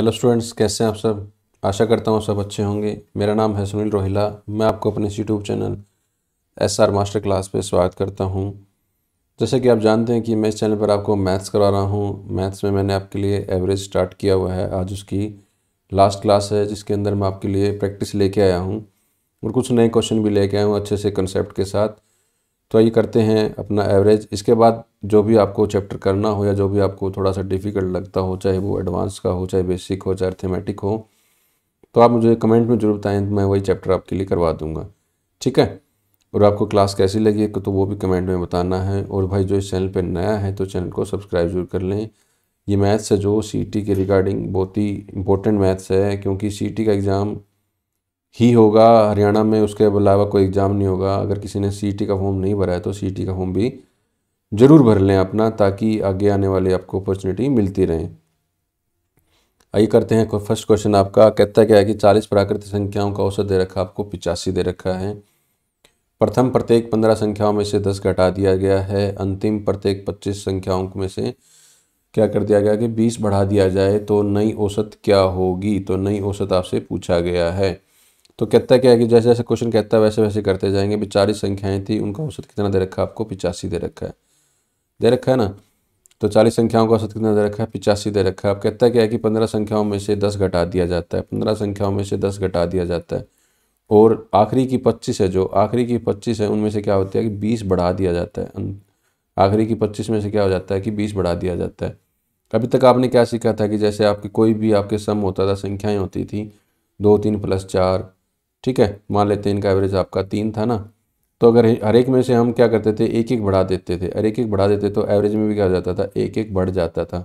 hello students कैसे हैं आप सब आशा करता हूँ सब अच्छे होंगे मेरा नाम है सुनील रोहिला मैं आपको अपने YouTube channel S R master class पे स्वागत करता हूँ जैसे कि आप जानते हैं कि मैं इस चैनल पर आपको मैथ्स करवा रहा हूँ मैथ्स में मैंने आपके लिए एवरेज स्टार्ट किया हुआ है आज उसकी लास्ट क्लास है जिसके अंदर मैं आपके लिए प्रैक्टिस लेके आया हूँ और कुछ नए क्वेश्चन भी लेके आया हूँ अच्छे से कंसेप्ट के साथ तो आइए करते हैं अपना एवरेज इसके बाद जो भी आपको चैप्टर करना हो या जो भी आपको थोड़ा सा डिफ़िकल्ट लगता हो चाहे वो एडवांस का हो चाहे बेसिक हो चाहे अर्थेमेटिक हो तो आप मुझे कमेंट में जरूर बताएं तो मैं वही चैप्टर आपके लिए करवा दूंगा ठीक है और आपको क्लास कैसी लगी है तो वो भी कमेंट में बताना है और भाई जो इस चैनल पर नया है तो चैनल को सब्सक्राइब जरूर कर लें ये मैथ्स है जो सी के रिगार्डिंग बहुत ही इंपॉर्टेंट मैथ्स है क्योंकि सी का एग्ज़ाम ही होगा हरियाणा में उसके अलावा कोई एग्ज़ाम नहीं होगा अगर किसी ने सी का फॉर्म नहीं भरा है तो सी का फॉर्म भी ज़रूर भर लें अपना ताकि आगे आने वाले आपको अपॉर्चुनिटी मिलती रहे आइए करते हैं फर्स्ट क्वेश्चन आपका कहता क्या है कि चालीस प्राकृतिक संख्याओं का औसत दे रखा आपको पिचासी दे रखा है प्रथम प्रत्येक पंद्रह संख्याओं में से दस घटा दिया गया है अंतिम प्रत्येक पच्चीस संख्याओं में से क्या कर दिया गया कि बीस बढ़ा दिया जाए तो नई औसत क्या होगी तो नई औसत आपसे पूछा गया है तो कहता क्या है कि जैसे जैसे क्वेश्चन कहता है वैसे वैसे करते जाएंगे भी चालीस संख्याएँ थी उनका औसत कितना दे रखा है आपको पिचासी दे रखा है दे रखा है ना तो चालीस संख्याओं का औसत कितना दे रखा है पिचासी दे रखा है अब कहता क्या है कि पंद्रह संख्याओं में से दस घटा दिया जाता है पंद्रह संख्याओं में से दस घटा दिया जाता है और आखिरी की पच्चीस है जो आखिरी की पच्चीस है उनमें से क्या होती है कि बीस बढ़ा दिया जाता है आखिरी की पच्चीस में से क्या हो जाता है कि बीस बढ़ा दिया जाता है अभी तक आपने क्या सीखा था कि जैसे आपके कोई भी आपके सम होता था संख्याएं होती थी दो तीन प्लस चार ठीक है मान लेते हैं इनका एवरेज आपका तीन था ना तो अगर हर एक में से हम क्या करते थे एक एक बढ़ा देते थे हर एक एक बढ़ा देते तो एवरेज में भी क्या हो जाता था एक एक बढ़ जाता था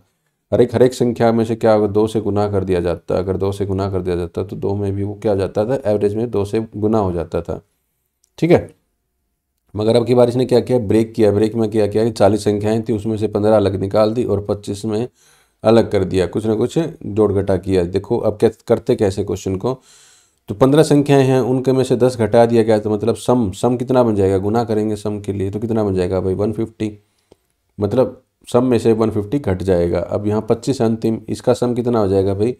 हर एक हर एक संख्या में से क्या अगर दो से गुना कर दिया जाता अगर दो से गुना कर दिया जाता तो दो में भी वो क्या जाता था एवरेज में दो से गुना हो जाता था ठीक है मगर अब की बार इसने क्या किया ब्रेक किया ब्रेक में क्या किया कि चालीस संख्याएं थी उसमें से पंद्रह अलग निकाल दी और पच्चीस में अलग कर दिया कुछ ना कुछ जोड़ घटा किया देखो अब क्या करते कैसे क्वेश्चन को तो पंद्रह संख्याएं हैं उनके में से दस घटा दिया गया तो मतलब सम सम कितना बन जाएगा गुना करेंगे सम के लिए तो कितना बन जाएगा भाई वन फिफ्टी मतलब सम में से वन फिफ्टी घट जाएगा अब यहाँ पच्चीस अंतिम इसका सम कितना हो जाएगा भाई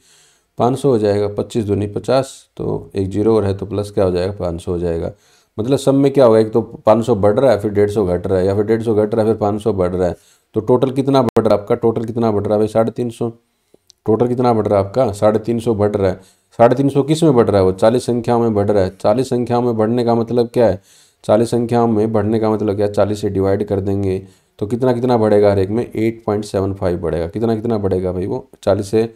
पाँच सौ हो जाएगा पच्चीस दूनी पचास तो एक जीरो और है तो प्लस क्या हो जाएगा सौ हो जाएगा मतलब सम में क्या होगा एक तो सौ बढ़ रहा है फिर सौ घट रहा है या फिर सौ घट रहा है फिर सौ बढ़ रहा है तो टोटल कितना बढ़ रहा है आपका टोटल कितना बढ़ रहा है भाई साढ़े तीन सौ टोटल कितना बढ़ रहा है आपका साढ़े तीन सौ बढ़ रहा है साढ़े तीन सौ किस में बढ़ रहा है वो चालीस संख्याओं में बढ़ रहा है चालीस संख्याओं में बढ़ने का मतलब क्या है चालीस संख्याओं में बढ़ने का मतलब क्या है चालीस से डिवाइड कर देंगे तो कितना कितना बढ़ेगा हर एक में एट पॉइंट सेवन फाइव बढ़ेगा कितना कितना बढ़ेगा भाई वो चालीस से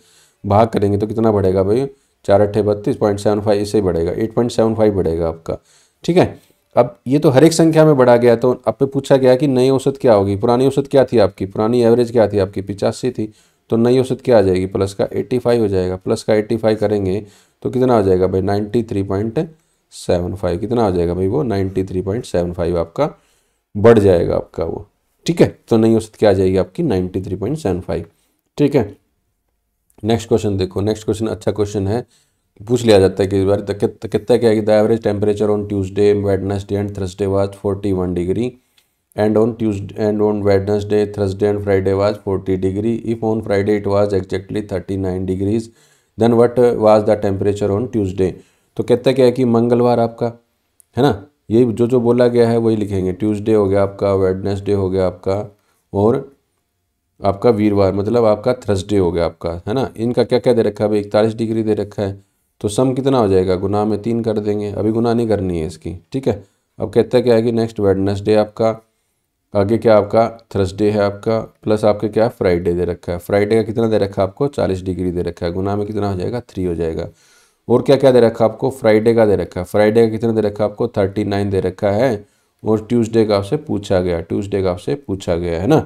भाग करेंगे तो कितना बढ़ेगा भाई चार अट्ठे बत्तीस पॉइंट सेवन फाइव इससे बढ़ेगा एट पॉइंट सेवन फाइव बढ़ेगा आपका ठीक है अब ये तो हर एक संख्या में बढ़ा गया तो आप पे पूछा गया कि नई औसत क्या होगी पुरानी औसत क्या थी आपकी पुरानी एवरेज क्या थी आपकी पिचासी थी तो नई औसत क्या आ जाएगी प्लस का 85 हो जाएगा प्लस का 85 करेंगे तो कितना आ जाएगा भाई 93.75 कितना आ जाएगा भाई वो 93.75 आपका बढ़ जाएगा आपका वो ठीक है तो नई औसत क्या आ जाएगी आपकी 93.75 ठीक है नेक्स्ट क्वेश्चन देखो नेक्स्ट क्वेश्चन अच्छा क्वेश्चन है पूछ लिया जाता है कि बार कितना क्या है average temperature on Tuesday Wednesday and Thursday was one degree on on and on Wednesday Thursday and Friday Friday forty 40 if on Friday it it was thirty 39 degrees then what was the temperature on Tuesday तो कहते क्या है कि मंगलवार आपका है ना ये जो जो बोला गया है वही लिखेंगे ट्यूज़डे हो गया आपका वेडनसडे हो गया आपका और आपका वीरवार मतलब आपका थर्सडे हो गया आपका है ना इनका क्या क्या दे रखा है भाई इकतालीस डिग्री दे रखा है तो सम कितना हो जाएगा गुना में तीन कर देंगे अभी गुना नहीं करनी है इसकी ठीक है अब कहते क्या है कि नेक्स्ट वेडनेसडे आपका आगे क्या आपका थर्सडे है आपका प्लस आपका क्या फ्राइडे दे रखा है फ्राइडे का कितना दे रखा है आपको चालीस डिग्री दे रखा है गुना में कितना हो जाएगा थ्री हो जाएगा और क्या क्या दे रखा है आपको फ्राइडे का दे रखा है फ्राइडे का कितना दे रखा है आपको थर्टी नाइन दे रखा है और ट्यूसडे का आपसे पूछा गया ट्यूसडे का आपसे पूछा गया है ना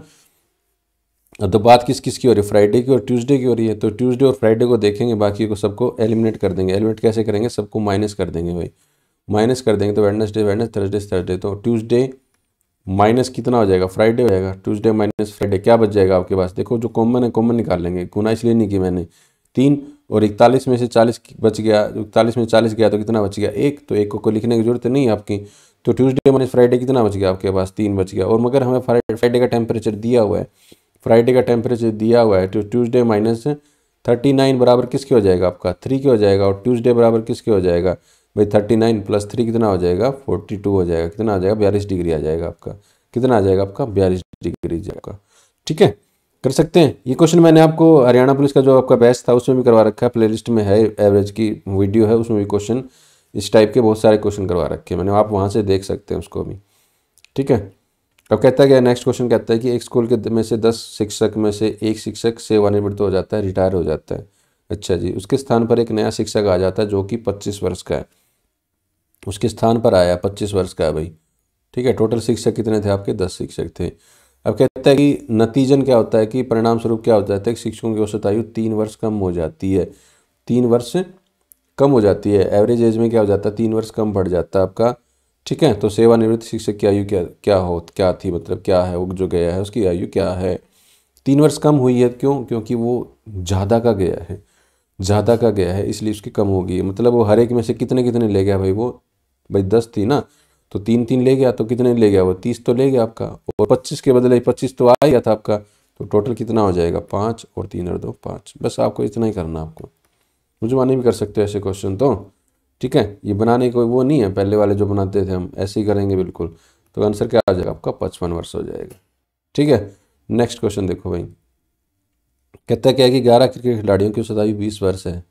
तो बात किस किस की हो रही है फ्राइडे की और ट्यूजडे की हो रही है तो ट्यूजडे और फ्राइडे को देखेंगे बाकी को सबको एलिमिनेट कर देंगे एलिमिनेट कैसे करेंगे सबको माइनस कर देंगे भाई माइनस कर देंगे तो वेडनेसडे वेडनेस थर्सडे थर्सडे तो ट्यूजडे माइनस कितना हो जाएगा फ्राइडे हो जाएगा ट्यूसडे माइनस फ्राइडे क्या बच जाएगा आपके पास देखो जो कॉमन है कॉमन निकाल लेंगे गुना इसलिए नहीं की मैंने तीन और इकतालीस में से चालीस बच गया इकतालीस में चालीस गया तो कितना बच गया एक तो एक को, लिखने की जरूरत नहीं है आपकी तो ट्यूसडे माइनस फ्राइडे कितना बच गया आपके पास तीन बच गया और मगर हमें फ्राइडे का टेम्परेचर दिया हुआ है फ्राइडे का टेम्परेचर दिया हुआ है तो ट्यूजडे माइनस थर्टी नाइन बराबर किसके हो जाएगा आपका थ्री के हो जाएगा और ट्यूसडे बराबर किसके हो जाएगा भाई थर्टी नाइन प्लस थ्री कितना हो जाएगा फोर्टी टू हो जाएगा कितना आ जाएगा बयालीस डिग्री आ जाएगा आपका कितना आ जाएगा आपका बयालीस डिग्री आपका ठीक है कर सकते हैं ये क्वेश्चन मैंने आपको हरियाणा पुलिस का जो आपका बैच था उसमें भी करवा रखा है प्लेलिस्ट में है एवरेज की वीडियो है उसमें भी क्वेश्चन इस टाइप के बहुत सारे क्वेश्चन करवा रखे हैं मैंने आप वहाँ से देख सकते हैं उसको भी ठीक है अब कहता है क्या नेक्स्ट क्वेश्चन कहता है कि एक स्कूल के में से दस शिक्षक में से एक शिक्षक सेवानिवृत्त हो जाता है रिटायर हो जाता है अच्छा जी उसके स्थान पर एक नया शिक्षक आ जाता है जो कि पच्चीस वर्ष का है उसके स्थान पर आया पच्चीस वर्ष का भाई ठीक है टोटल शिक्षक कितने थे आपके दस शिक्षक थे अब कहते हैं कि नतीजन क्या होता है कि परिणाम स्वरूप क्या हो जाता है कि शिक्षकों की औसत आयु तीन वर्ष कम हो जाती है तीन वर्ष कम हो जाती है एवरेज एज में क्या हो जाता है तीन वर्ष कम बढ़ जाता है आपका ठीक है तो सेवानिवृत्त शिक्षक की आयु क्या क्या हो क्या थी मतलब क्या है वो जो गया है उसकी आयु क्या है तीन वर्ष कम हुई है क्यों क्योंकि वो ज़्यादा का गया है ज़्यादा का गया है इसलिए उसकी कम होगी मतलब वो हर एक में से कितने कितने ले गया भाई वो भाई दस थी ना तो तीन तीन ले गया तो कितने ले गया वो तीस तो ले गया आपका और पच्चीस के बदले पच्चीस तो आ गया था आपका तो टोटल कितना हो जाएगा पाँच और तीन और दो पाँच बस आपको इतना ही करना आपको मुझे माने भी कर सकते हो ऐसे क्वेश्चन तो ठीक है ये बनाने को वो नहीं है पहले वाले जो बनाते थे हम ऐसे ही करेंगे बिल्कुल तो आंसर क्या आ जाएगा आपका पचपन वर्ष हो जाएगा ठीक है नेक्स्ट क्वेश्चन देखो भाई कहता क्या है कि ग्यारह क्रिकेट खिलाड़ियों की सदायु बीस वर्ष है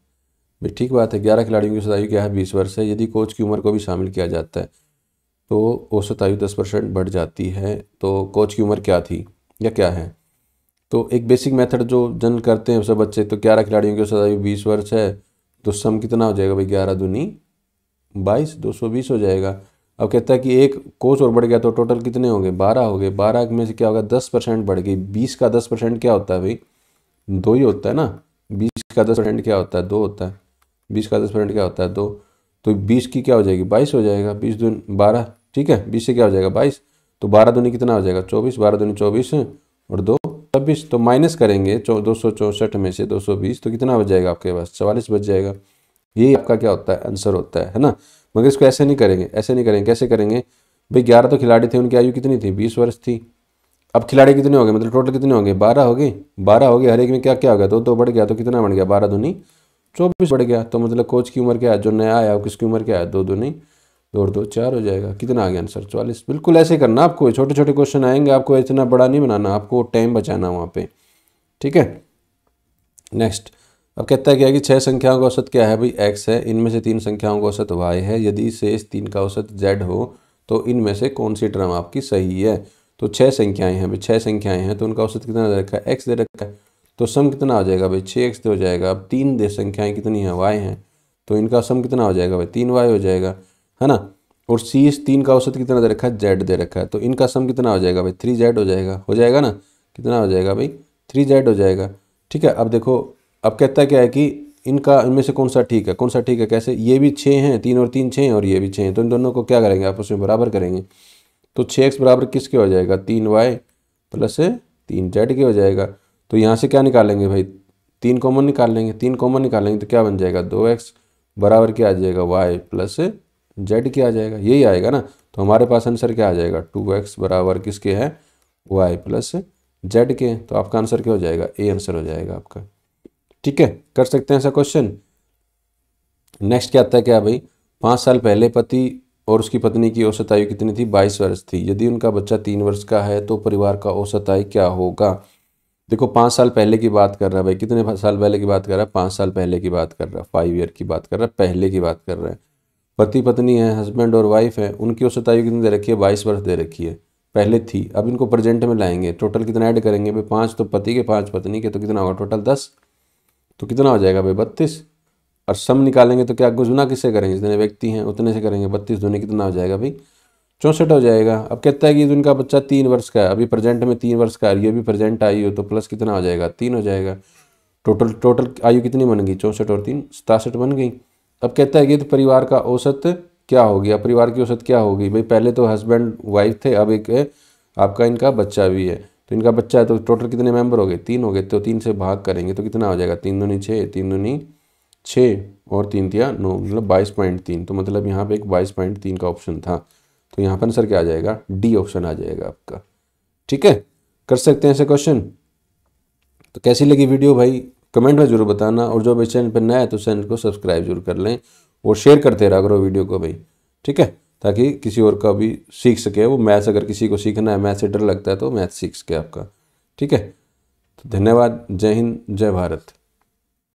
भाई ठीक बात है ग्यारह खिलाड़ियों की औसत आयु क्या है बीस वर्ष है यदि कोच की उम्र को भी शामिल किया जाता है तो औसत आयु दस परसेंट बढ़ जाती है तो कोच की उम्र क्या थी या क्या है तो एक बेसिक मेथड जो जन करते हैं सब बच्चे तो ग्यारह खिलाड़ियों की औसत आयु बीस वर्ष है तो सम कितना हो जाएगा भाई ग्यारह दूनी बाईस दो सौ बीस हो जाएगा अब कहता है कि एक कोच और बढ़ गया तो टोटल कितने होंगे बारह हो गए बारह में से क्या होगा दस परसेंट बढ़ गई बीस का दस परसेंट क्या होता है भाई दो ही होता है ना बीस का दस परसेंट क्या होता है दो होता है बीस का दस मिनट क्या होता है दो तो बीस की क्या हो जाएगी बाईस हो जाएगा बीस दून बारह ठीक है बीस से क्या हो जाएगा बाईस तो बारह दूनी कितना हो जाएगा चौबीस बारह दूनी चौबीस और दो छब्बीस तो माइनस करेंगे दो सौ चौंसठ में से दो सौ बीस तो कितना बच जाएगा आपके पास चवालीस बच जाएगा ये आपका क्या होता है आंसर होता है है ना मगर इसको ऐसे नहीं करेंगे ऐसे नहीं करेंगे कैसे करेंगे भाई ग्यारह तो खिलाड़ी थे उनकी आयु कितनी थी बीस वर्ष थी अब खिलाड़ी कितने हो गए मतलब टोटल कितने होंगे बारह हो गए बारह हो गए हर एक में क्या क्या हो गया दो दो बढ़ गया तो कितना बढ़ गया बारह दूनी चौबीस बढ़ गया तो मतलब कोच की उम्र क्या है जो नया आया वो किसकी उम्र क्या है दो दो नहीं दो दो चार हो जाएगा कितना आ गया आंसर चालीस बिल्कुल ऐसे करना आपको छोटे छोटे क्वेश्चन आएंगे आपको इतना बड़ा नहीं बनाना आपको टाइम बचाना वहाँ पे ठीक है नेक्स्ट अब कहता है क्या कि छह संख्याओं का औसत क्या है भाई एक्स है इनमें से तीन संख्याओं का औसत वाई है यदि शेष तीन का औसत जेड हो तो इनमें से कौन सी टर्म आपकी सही है तो छह संख्याएं हैं भाई छह संख्याएं हैं तो उनका औसत कितना दे रखा है एक्स दे रखा है तो सम कितना आ जाएगा भाई छः एक्स हो जाएगा अब तीन दे संख्याएँ कितनी हैं वाई हैं तो इनका सम कितना हो जाएगा भाई तीन वाई हो जाएगा है ना और सी एस तीन का औसत कितना दे रखा है जेड दे रखा है तो इनका सम कितना हो जाएगा भाई थ्री जेड हो जाएगा हो जाएगा ना कितना हो जाएगा भाई थ्री जेड हो जाएगा ठीक है अब देखो अब कहता क्या है कि इनका इनमें से कौन सा ठीक है कौन सा ठीक है कैसे ये भी छः हैं तीन और तीन छः हैं और ये भी छः हैं तो इन दोनों को क्या करेंगे आपस में बराबर करेंगे तो छः एक्स बराबर किसके हो जाएगा तीन वाई प्लस तीन जेड के हो जाएगा तो यहाँ से क्या निकालेंगे भाई तीन कॉमन निकाल लेंगे तीन कॉमन निकालेंगे तो क्या बन जाएगा दो एक्स बराबर क्या आ जाएगा वाई प्लस जेड क्या आ जाएगा यही आएगा ना तो हमारे पास आंसर क्या आ जाएगा टू एक्स बराबर किसके है वाई प्लस जेड के तो आपका आंसर क्या हो जाएगा ए आंसर हो जाएगा आपका ठीक है कर सकते हैं ऐसा क्वेश्चन नेक्स्ट क्या आता है क्या भाई पाँच साल पहले पति और उसकी पत्नी की औसत आयु कितनी थी बाईस वर्ष थी यदि उनका बच्चा तीन वर्ष का है तो परिवार का औसत आयु क्या होगा देखो पाँच साल पहले की बात कर रहा है भाई कितने साल पहले की बात कर रहा है पाँच साल पहले की बात कर रहा है फाइव ईयर की बात कर रहा है पहले की बात कर रहा है पति पत्नी है हस्बैंड और वाइफ है उनकी औसत आयु कितनी दे रखी है बाईस वर्ष दे रखी है पहले थी अब इनको प्रेजेंट में लाएंगे टोटल कितना ऐड करेंगे भाई पाँच तो पति के पाँच पत्नी के तो कितना होगा टोटल दस तो कितना हो जाएगा भाई बत्तीस और सम निकालेंगे तो क्या गुजुना किससे करेंगे जितने व्यक्ति हैं उतने से करेंगे बत्तीस धोने कितना हो जाएगा भाई चौंसठ हो जाएगा अब कहता है कि उनका तो बच्चा तीन वर्ष का है अभी प्रेजेंट में तीन वर्ष का है ये भी प्रेजेंट हो तो प्लस कितना हो जाएगा तीन हो जाएगा टोटल टोटल आयु कितनी बन गई चौंसठ और तीन सतासठ बन गई अब कहता है कि तो परिवार का औसत क्या हो गया परिवार की औसत क्या होगी भाई पहले तो हस्बैंड वाइफ थे अब एक आपका इनका बच्चा भी है तो इनका बच्चा है तो टोटल कितने मेंबर हो गए तीन हो गए तो तीन से भाग करेंगे तो कितना हो जाएगा तीन दूनी छः तीन दूनी छः और तीन तिया नौ मतलब बाईस पॉइंट तीन तो मतलब यहाँ पे एक बाईस पॉइंट तीन का ऑप्शन था तो यहाँ पर आंसर क्या आ जाएगा डी ऑप्शन आ जाएगा आपका ठीक है कर सकते हैं ऐसे क्वेश्चन तो कैसी लगी वीडियो भाई कमेंट में जरूर बताना और जो भाई चैनल पर नया है तो चैनल को सब्सक्राइब जरूर कर लें और शेयर करते रहा करो वीडियो को भाई ठीक है ताकि किसी और का भी सीख सके वो मैथ्स अगर किसी को सीखना है मैथ्स से डर लगता है तो मैथ सीख सके आपका ठीक है तो धन्यवाद जय हिंद जय भारत